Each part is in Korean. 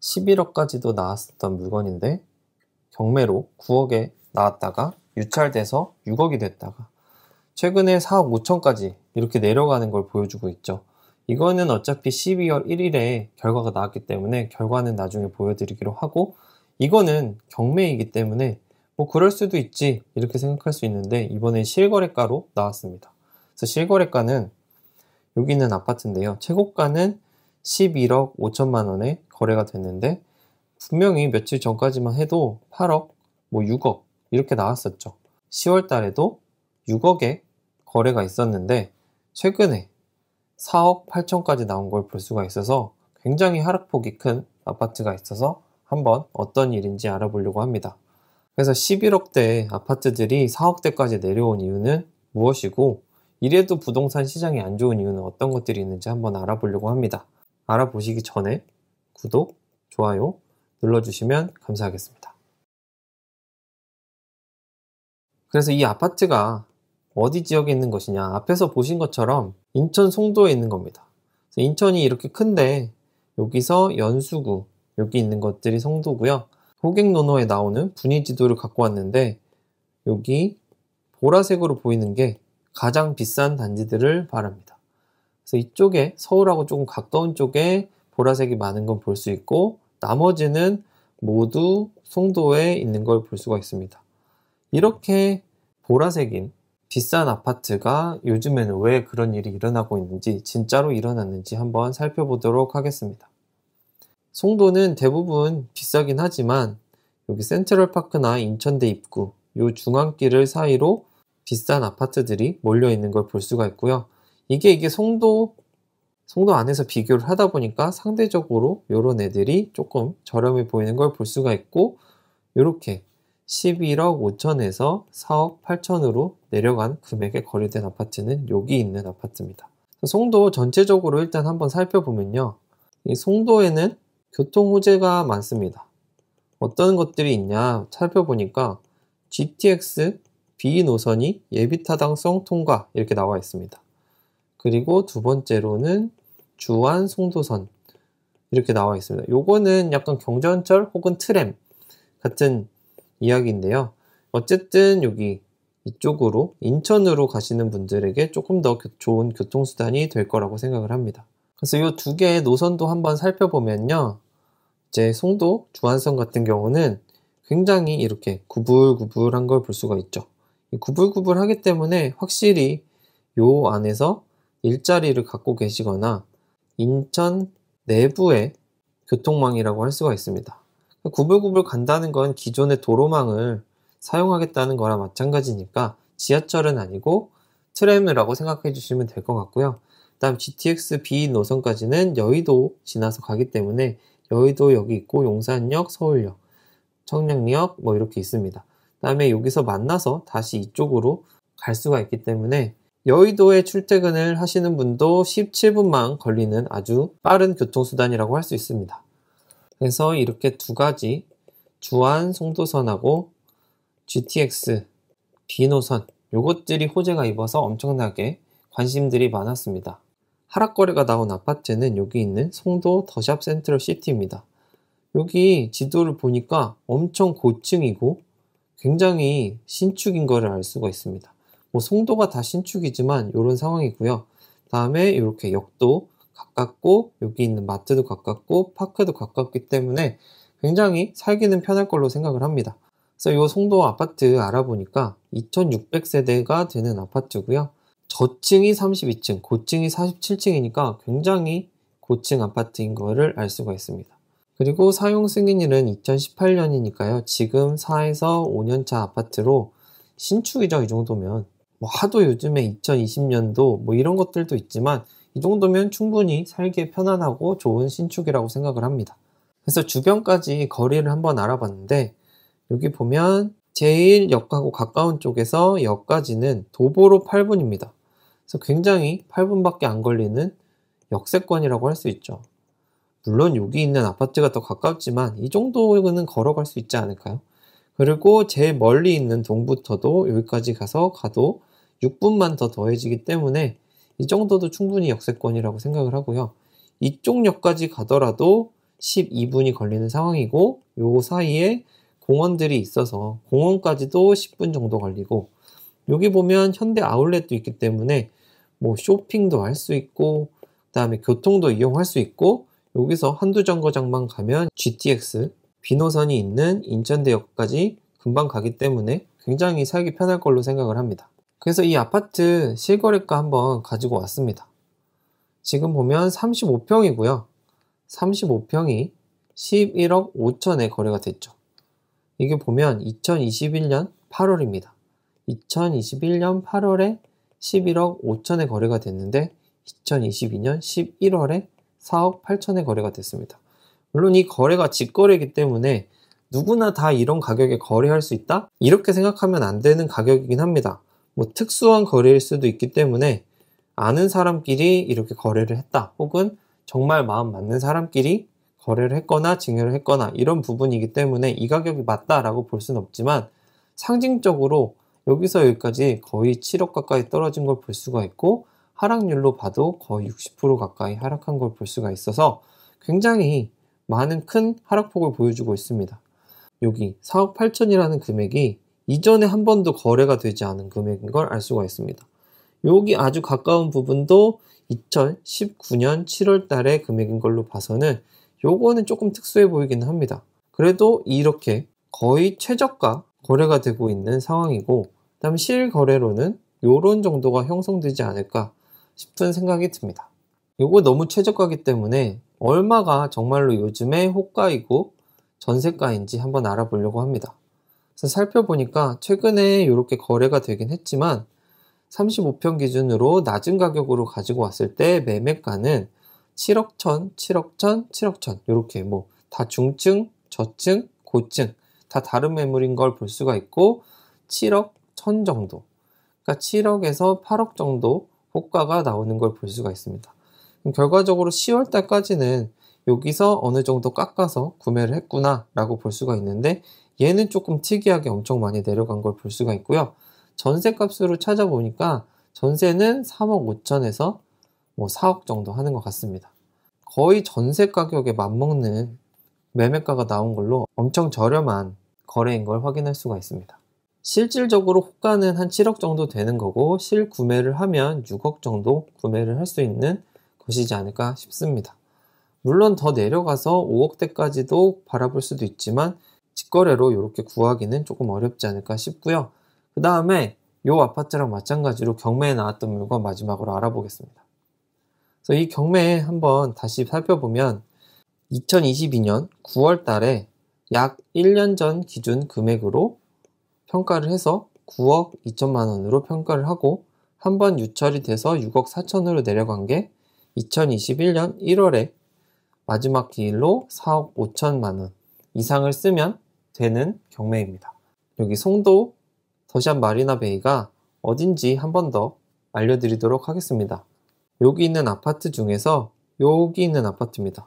11억까지도 나왔었던 물건인데 경매로 9억에 나왔다가 유찰돼서 6억이 됐다가 최근에 4억 5천까지 이렇게 내려가는 걸 보여주고 있죠. 이거는 어차피 12월 1일에 결과가 나왔기 때문에 결과는 나중에 보여드리기로 하고 이거는 경매이기 때문에 뭐 그럴 수도 있지 이렇게 생각할 수 있는데 이번에 실거래가로 나왔습니다. 그래서 실거래가는 여기는 아파트인데요. 최고가는 11억 5천만 원에 거래가 됐는데 분명히 며칠 전까지만 해도 8억, 뭐 6억 이렇게 나왔었죠. 10월 달에도 6억에 거래가 있었는데 최근에 4억 8천까지 나온 걸 볼 수가 있어서 굉장히 하락폭이 큰 아파트가 있어서 한번 어떤 일인지 알아보려고 합니다. 그래서 11억대 의 아파트들이 4억대까지 내려온 이유는 무엇이고 이래도 부동산 시장이 안 좋은 이유는 어떤 것들이 있는지 한번 알아보려고 합니다. 알아보시기 전에 구독, 좋아요 눌러주시면 감사하겠습니다. 그래서 이 아파트가 어디 지역에 있는 것이냐 앞에서 보신 것처럼 인천 송도에 있는 겁니다. 인천이 이렇게 큰데 여기서 연수구 여기 있는 것들이 송도고요. 호객노노에 나오는 분위 지도를 갖고 왔는데 여기 보라색으로 보이는 게 가장 비싼 단지들을 말합니다. 그래서 이쪽에 서울하고 조금 가까운 쪽에 보라색이 많은 건 볼 수 있고 나머지는 모두 송도에 있는 걸 볼 수가 있습니다. 이렇게 보라색인 비싼 아파트가 요즘에는 왜 그런 일이 일어나고 있는지 진짜로 일어났는지 한번 살펴보도록 하겠습니다. 송도는 대부분 비싸긴 하지만 여기 센트럴파크나 인천대 입구, 요 중앙길을 사이로 비싼 아파트들이 몰려 있는 걸 볼 수가 있고요. 이게 이게 송도 송도 안에서 비교를 하다 보니까 상대적으로 요런 애들이 조금 저렴해 보이는 걸 볼 수가 있고 요렇게 11억 5천에서 4억 8천으로 내려간 금액에 거래된 아파트는 여기 있는 아파트입니다. 송도 전체적으로 일단 한번 살펴보면요. 이 송도에는 교통 호재가 많습니다. 어떤 것들이 있냐 살펴보니까 GTX B 노선이 예비 타당성 통과 이렇게 나와 있습니다. 그리고 두 번째로는 주안 송도선 이렇게 나와 있습니다. 요거는 약간 경전철 혹은 트램 같은 이야기인데요. 어쨌든 여기 이쪽으로 인천으로 가시는 분들에게 조금 더 좋은 교통수단이 될 거라고 생각을 합니다. 그래서 이 두 개의 노선도 한번 살펴보면요. 이제 송도, 주안선 같은 경우는 굉장히 이렇게 구불구불한 걸 볼 수가 있죠. 구불구불하기 때문에 확실히 요 안에서 일자리를 갖고 계시거나 인천 내부의 교통망이라고 할 수가 있습니다. 구불구불 간다는 건 기존의 도로망을 사용하겠다는 거랑 마찬가지니까 지하철은 아니고 트램이라고 생각해 주시면 될 것 같고요. 그 다음 GTX B 노선까지는 여의도 지나서 가기 때문에 여의도 여기 있고 용산역, 서울역, 청량리역 뭐 이렇게 있습니다. 그 다음에 여기서 만나서 다시 이쪽으로 갈 수가 있기 때문에 여의도에 출퇴근을 하시는 분도 17분만 걸리는 아주 빠른 교통수단이라고 할 수 있습니다. 그래서 이렇게 두 가지 주안 송도선하고 GTX 비노선 요것들이 호재가 입어서 엄청나게 관심들이 많았습니다. 하락거래가 나온 아파트는 여기 있는 송도 더샵 센트럴 시티입니다. 여기 지도를 보니까 엄청 고층이고 굉장히 신축인 거를 알 수가 있습니다. 뭐 송도가 다 신축이지만 이런 상황이고요. 다음에 이렇게 역도 가깝고 여기 있는 마트도 가깝고 파크도 가깝기 때문에 굉장히 살기는 편할 걸로 생각을 합니다. 그래서 이 송도 아파트 알아보니까 2600세대가 되는 아파트고요. 저층이 32층, 고층이 47층이니까 굉장히 고층 아파트인 거를 알 수가 있습니다. 그리고 사용 승인일은 2018년이니까요. 지금 4에서 5년차 아파트로 신축이죠. 이 정도면 뭐 하도 요즘에 2020년도 뭐 이런 것들도 있지만 이 정도면 충분히 살기 에 편안하고 좋은 신축이라고 생각을 합니다. 그래서 주변까지 거리를 한번 알아봤는데 여기 보면 제일 역하고 가까운 쪽에서 역까지는 도보로 8분입니다. 그래서 굉장히 8분밖에 안 걸리는 역세권이라고 할 수 있죠. 물론 여기 있는 아파트가 더 가깝지만 이 정도는 걸어갈 수 있지 않을까요? 그리고 제일 멀리 있는 동부터도 여기까지 가서 가도 6분만 더 더해지기 때문에 이 정도도 충분히 역세권이라고 생각을 하고요. 이쪽 역까지 가더라도 12분이 걸리는 상황이고 요 사이에 공원들이 있어서 공원까지도 10분 정도 걸리고 여기 보면 현대 아울렛도 있기 때문에 뭐 쇼핑도 할 수 있고 그다음에 교통도 이용할 수 있고 여기서 한두 정거장만 가면 GTX 비노선이 있는 인천대역까지 금방 가기 때문에 굉장히 살기 편할 걸로 생각을 합니다. 그래서 이 아파트 실거래가 한번 가지고 왔습니다. 지금 보면 35평이고요. 35평이 11억 5천에 거래가 됐죠. 이게 보면 2021년 8월입니다. 2021년 8월에 11억 5천에 거래가 됐는데 2022년 11월에 4억 8천에 거래가 됐습니다. 물론 이 거래가 직거래이기 때문에 누구나 다 이런 가격에 거래할 수 있다? 이렇게 생각하면 안 되는 가격이긴 합니다. 뭐 특수한 거래일 수도 있기 때문에 아는 사람끼리 이렇게 거래를 했다. 혹은 정말 마음 맞는 사람끼리 거래를 했거나 증여를 했거나 이런 부분이기 때문에 이 가격이 맞다라고 볼 수는 없지만 상징적으로 여기서 여기까지 거의 7억 가까이 떨어진 걸 볼 수가 있고 하락률로 봐도 거의 60% 가까이 하락한 걸 볼 수가 있어서 굉장히 많은 큰 하락폭을 보여주고 있습니다. 여기 4억 8천이라는 금액이 이전에 한 번도 거래가 되지 않은 금액인 걸 알 수가 있습니다. 여기 아주 가까운 부분도 2019년 7월 달의 금액인 걸로 봐서는 요거는 조금 특수해 보이기는 합니다. 그래도 이렇게 거의 최저가 거래가 되고 있는 상황이고 그다음 실거래로는 요런 정도가 형성되지 않을까 싶은 생각이 듭니다. 요거 너무 최저가기 때문에 얼마가 정말로 요즘의 호가이고 전세가인지 한번 알아보려고 합니다. 살펴보니까 최근에 이렇게 거래가 되긴 했지만 35평 기준으로 낮은 가격으로 가지고 왔을 때 매매가는 7억 천, 7억 천, 7억 천 이렇게 뭐 다 중층, 저층, 고층 다 다른 매물인 걸 볼 수가 있고 7억 천 정도 그러니까 7억에서 8억 정도 호가가 나오는 걸 볼 수가 있습니다. 결과적으로 10월 달까지는 여기서 어느 정도 깎아서 구매를 했구나라고 볼 수가 있는데 얘는 조금 특이하게 엄청 많이 내려간 걸 볼 수가 있고요. 전세 값으로 찾아보니까 전세는 3억 5천에서 뭐 4억 정도 하는 것 같습니다. 거의 전세 가격에 맞먹는 매매가가 나온 걸로 엄청 저렴한 거래인 걸 확인할 수가 있습니다. 실질적으로 호가는 한 7억 정도 되는 거고 실 구매를 하면 6억 정도 구매를 할 수 있는 것이지 않을까 싶습니다. 물론 더 내려가서 5억대까지도 바라볼 수도 있지만 직거래로 이렇게 구하기는 조금 어렵지 않을까 싶고요. 그 다음에 이 아파트랑 마찬가지로 경매에 나왔던 물건 마지막으로 알아보겠습니다. 그래서 이 경매에 한번 다시 살펴보면 2022년 9월 달에 약 1년 전 기준 금액으로 평가를 해서 9억 2천만 원으로 평가를 하고 한번 유찰이 돼서 6억 4천으로 내려간 게 2021년 1월에 마지막 기일로 4억 5천만 원 이상을 쓰면 되는 경매입니다. 여기 송도 더샵 마리나베이가 어딘지 한 번 더 알려드리도록 하겠습니다. 여기 있는 아파트 중에서 여기 있는 아파트입니다.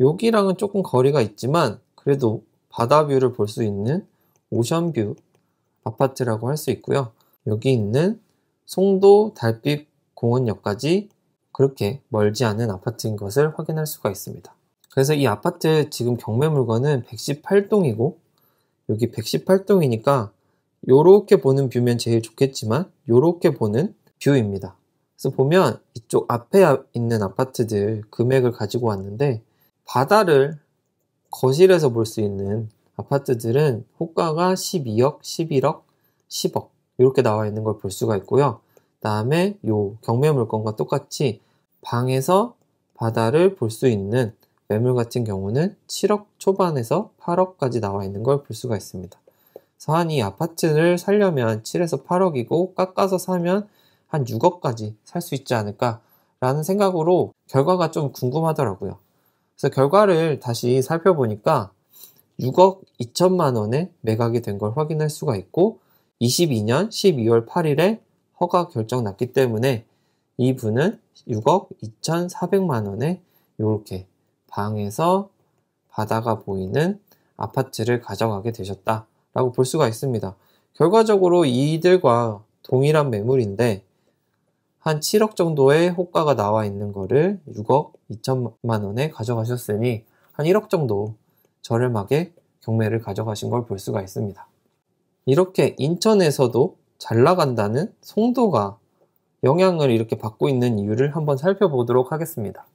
여기랑은 조금 거리가 있지만 그래도 바다 뷰를 볼 수 있는 오션뷰 아파트라고 할 수 있고요. 여기 있는 송도 달빛 공원역까지 그렇게 멀지 않은 아파트인 것을 확인할 수가 있습니다. 그래서 이 아파트 지금 경매 물건은 118동이고 여기 118동이니까 요렇게 보는 뷰면 제일 좋겠지만 요렇게 보는 뷰입니다. 그래서 보면 이쪽 앞에 아, 있는 아파트들 금액을 가지고 왔는데 바다를 거실에서 볼 수 있는 아파트들은 호가가 12억, 11억, 10억 이렇게 나와 있는 걸 볼 수가 있고요. 그 다음에 요 경매 물건과 똑같이 방에서 바다를 볼 수 있는 매물 같은 경우는 7억 초반에서 8억까지 나와 있는 걸 볼 수가 있습니다. 그래서 이 아파트를 살려면 7에서 8억이고 깎아서 사면 한 6억까지 살 수 있지 않을까라는 생각으로 결과가 좀 궁금하더라고요. 그래서 결과를 다시 살펴보니까 6억 2천만 원에 매각이 된 걸 확인할 수가 있고 22년 12월 8일에 허가 결정 났기 때문에 이분은 6억 2,400만 원에 이렇게 방에서 바다가 보이는 아파트를 가져가게 되셨다. 라고 볼 수가 있습니다. 결과적으로 이들과 동일한 매물인데 한 7억 정도의 호가가 나와 있는 거를 6억 2천만 원에 가져가셨으니 한 1억 정도 저렴하게 경매를 가져가신 걸 볼 수가 있습니다. 이렇게 인천에서도 잘 나간다는 송도가 영향을 이렇게 받고 있는 이유를 한번 살펴보도록 하겠습니다.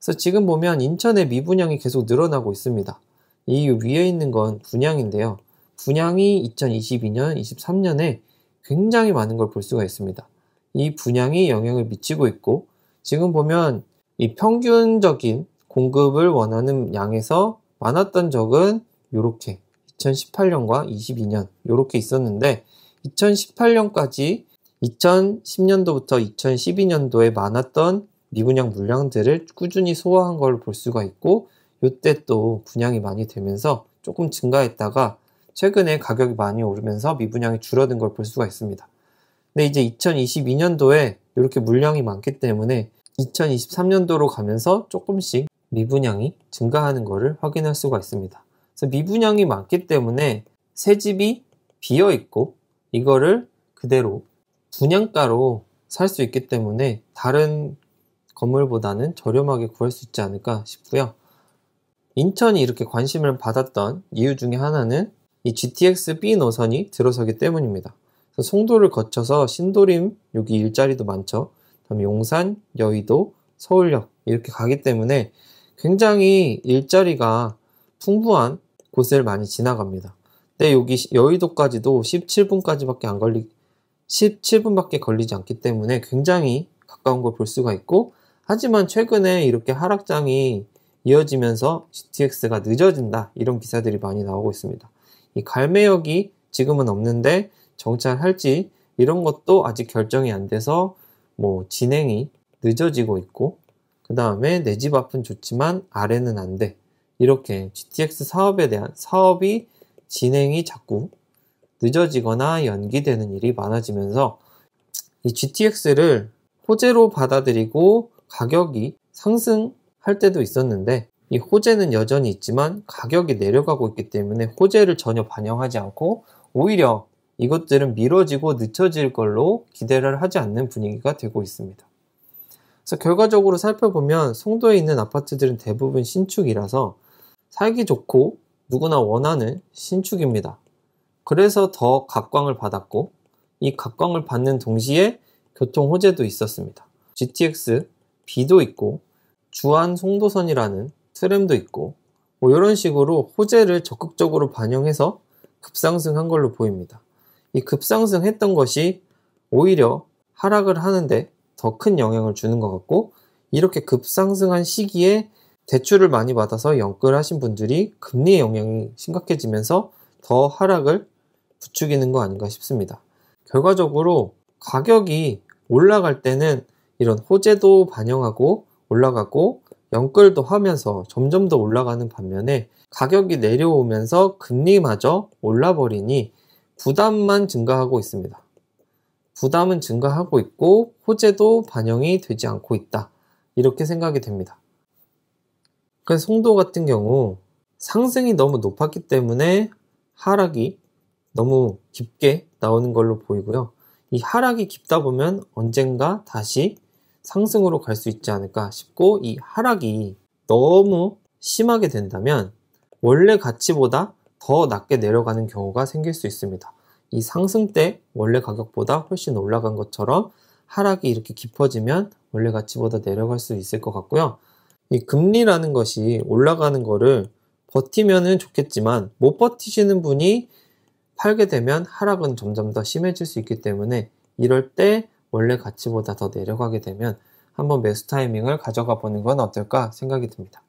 그래서 지금 보면 인천의 미분양이 계속 늘어나고 있습니다. 이 위에 있는 건 분양인데요. 분양이 2022년, 23년에 굉장히 많은 걸 볼 수가 있습니다. 이 분양이 영향을 미치고 있고 지금 보면 이 평균적인 공급을 원하는 양에서 많았던 적은 이렇게 2018년과 22년 이렇게 있었는데 2018년까지 2010년도부터 2012년도에 많았던 미분양 물량들을 꾸준히 소화한 걸 볼 수가 있고 이때 또 분양이 많이 되면서 조금 증가했다가 최근에 가격이 많이 오르면서 미분양이 줄어든 걸 볼 수가 있습니다. 근데 이제 2022년도에 이렇게 물량이 많기 때문에 2023년도로 가면서 조금씩 미분양이 증가하는 것을 확인할 수가 있습니다. 그래서 미분양이 많기 때문에 새 집이 비어 있고 이거를 그대로 분양가로 살 수 있기 때문에 다른 건물보다는 저렴하게 구할 수 있지 않을까 싶고요. 인천이 이렇게 관심을 받았던 이유 중에 하나는 이 GTX B 노선이 들어서기 때문입니다. 송도를 거쳐서 신도림 여기 일자리도 많죠. 다음 용산, 여의도, 서울역 이렇게 가기 때문에 굉장히 일자리가 풍부한 곳을 많이 지나갑니다. 근데 여기 여의도까지도 17분까지밖에 안 걸리 17분밖에 걸리지 않기 때문에 굉장히 가까운 걸 볼 수가 있고 하지만 최근에 이렇게 하락장이 이어지면서 GTX가 늦어진다 이런 기사들이 많이 나오고 있습니다. 이 갈매역이 지금은 없는데 정찰할지 이런 것도 아직 결정이 안 돼서 뭐 진행이 늦어지고 있고 그 다음에 내 집 앞은 좋지만 아래는 안 돼. 이렇게 GTX 사업에 대한 사업이 진행이 자꾸 늦어지거나 연기되는 일이 많아지면서 이 GTX를 호재로 받아들이고 가격이 상승할 때도 있었는데 이 호재는 여전히 있지만 가격이 내려가고 있기 때문에 호재를 전혀 반영하지 않고 오히려 이것들은 미뤄지고 늦춰질 걸로 기대를 하지 않는 분위기가 되고 있습니다. 그래서 결과적으로 살펴보면 송도에 있는 아파트들은 대부분 신축이라서 살기 좋고 누구나 원하는 신축입니다. 그래서 더 각광을 받았고 이 각광을 받는 동시에 교통 호재도 있었습니다. GTX 비도 있고 주한 송도선이라는 트램도 있고 뭐 이런 식으로 호재를 적극적으로 반영해서 급상승한 걸로 보입니다. 이 급상승했던 것이 오히려 하락을 하는데 더 큰 영향을 주는 것 같고 이렇게 급상승한 시기에 대출을 많이 받아서 연끌하신 분들이 금리의 영향이 심각해지면서 더 하락을 부추기는 거 아닌가 싶습니다. 결과적으로 가격이 올라갈 때는 이런 호재도 반영하고 올라가고 연끌도 하면서 점점 더 올라가는 반면에 가격이 내려오면서 금리마저 올라버리니 부담만 증가하고 있습니다. 부담은 증가하고 있고 호재도 반영이 되지 않고 있다. 이렇게 생각이 됩니다. 그 송도 같은 경우 상승이 너무 높았기 때문에 하락이 너무 깊게 나오는 걸로 보이고요. 이 하락이 깊다 보면 언젠가 다시 상승으로 갈 수 있지 않을까 싶고 이 하락이 너무 심하게 된다면 원래 가치보다 더 낮게 내려가는 경우가 생길 수 있습니다. 이 상승 때 원래 가격보다 훨씬 올라간 것처럼 하락이 이렇게 깊어지면 원래 가치보다 내려갈 수 있을 것 같고요. 이 금리라는 것이 올라가는 거를 버티면은 좋겠지만 못 버티시는 분이 팔게 되면 하락은 점점 더 심해질 수 있기 때문에 이럴 때 원래 가치보다 더 내려가게 되면 한번 매수 타이밍을 가져가 보는 건 어떨까 생각이 듭니다.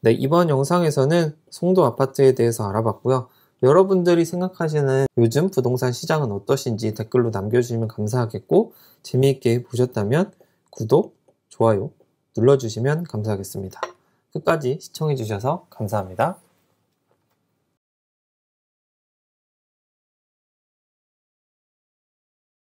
네, 이번 영상에서는 송도 아파트에 대해서 알아봤고요. 여러분들이 생각하시는 요즘 부동산 시장은 어떠신지 댓글로 남겨주시면 감사하겠고 재미있게 보셨다면 구독, 좋아요 눌러주시면 감사하겠습니다. 끝까지 시청해주셔서 감사합니다.